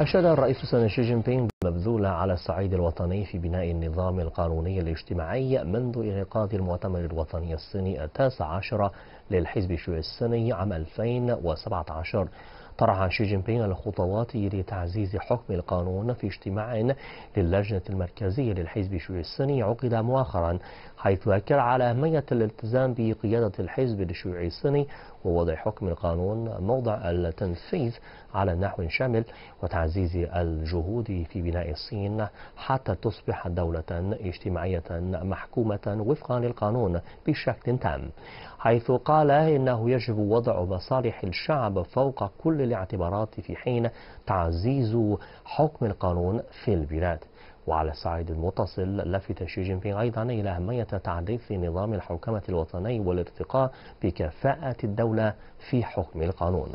أشاد الرئيس سان شي جين بينغ بمبذولة على الصعيد الوطني في بناء النظام القانوني الاجتماعي منذ إنعقاد المؤتمر الوطني الصيني التاسع عشر للحزب الشيوعي الصيني عام 2017 طرح شي جين بينغ الخطوات لتعزيز حكم القانون في اجتماع للجنة المركزية للحزب الشيوعي الصيني عقد مؤخرا حيث أكد على أهمية الالتزام بقيادة الحزب الشيوعي الصيني ووضع حكم القانون موضع التنفيذ على نحو شامل وتعزيز الجهود في بناء الصين حتى تصبح دولة اجتماعية محكومة وفقا للقانون بشكل تام حيث قال إنه يجب وضع مصالح الشعب فوق كل الاعتبارات في حين تعزيز حكم القانون في البلاد وعلى الصعيد المتصل لفت شي جين بينغ أيضا إلى أهمية تعريف نظام الحوكمة الوطني والارتقاء بكفاءة الدولة في حكم القانون